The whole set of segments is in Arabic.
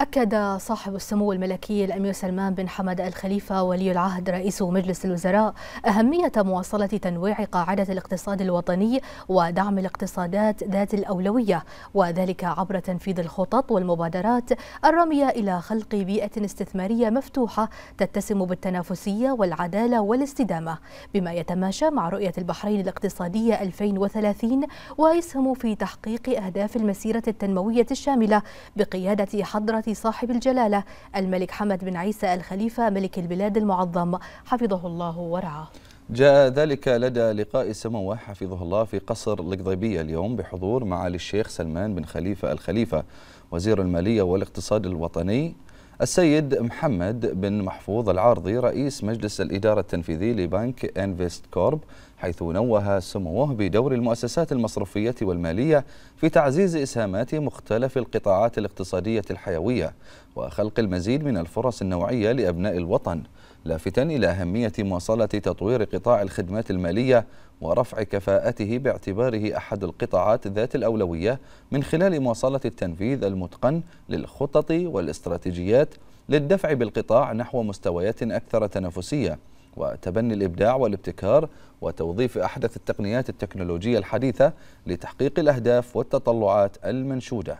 أكد صاحب السمو الملكي الأمير سلمان بن حمد الخليفة ولي العهد رئيس مجلس الوزراء أهمية مواصلة تنويع قاعدة الاقتصاد الوطني ودعم الاقتصادات ذات الأولوية وذلك عبر تنفيذ الخطط والمبادرات الرامية إلى خلق بيئة استثمارية مفتوحة تتسم بالتنافسية والعدالة والاستدامة بما يتماشى مع رؤية البحرين الاقتصادية 2030 ويسهم في تحقيق أهداف المسيرة التنموية الشاملة بقيادة حضرة صاحب الجلالة الملك حمد بن عيسى الخليفة ملك البلاد المعظم حفظه الله ورعاه جاء ذلك لدى لقاء سموه حفظه الله في قصر القضيبية اليوم بحضور معالي الشيخ سلمان بن خليفة الخليفة وزير المالية والاقتصاد الوطني السيد محمد بن محفوظ العارضي رئيس مجلس الإدارة التنفيذي لبنك انفست كورب حيث نوه سموه بدور المؤسسات المصرفية والمالية في تعزيز إسهامات مختلف القطاعات الاقتصادية الحيوية وخلق المزيد من الفرص النوعية لأبناء الوطن لافتا إلى أهمية مواصلة تطوير قطاع الخدمات المالية ورفع كفاءته باعتباره أحد القطاعات ذات الأولوية من خلال مواصلة التنفيذ المتقن للخطط والاستراتيجيات للدفع بالقطاع نحو مستويات أكثر تنافسية وتبني الإبداع والابتكار وتوظيف أحدث التقنيات التكنولوجية الحديثة لتحقيق الأهداف والتطلعات المنشودة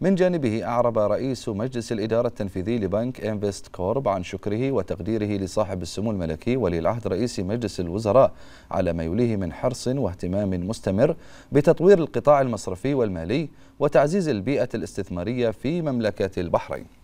من جانبه أعرب رئيس مجلس الإدارة التنفيذي لبنك انفست كورب عن شكره وتقديره لصاحب السمو الملكي ولي العهد رئيس مجلس الوزراء على ما يوليه من حرص واهتمام مستمر بتطوير القطاع المصرفي والمالي وتعزيز البيئة الاستثمارية في مملكة البحرين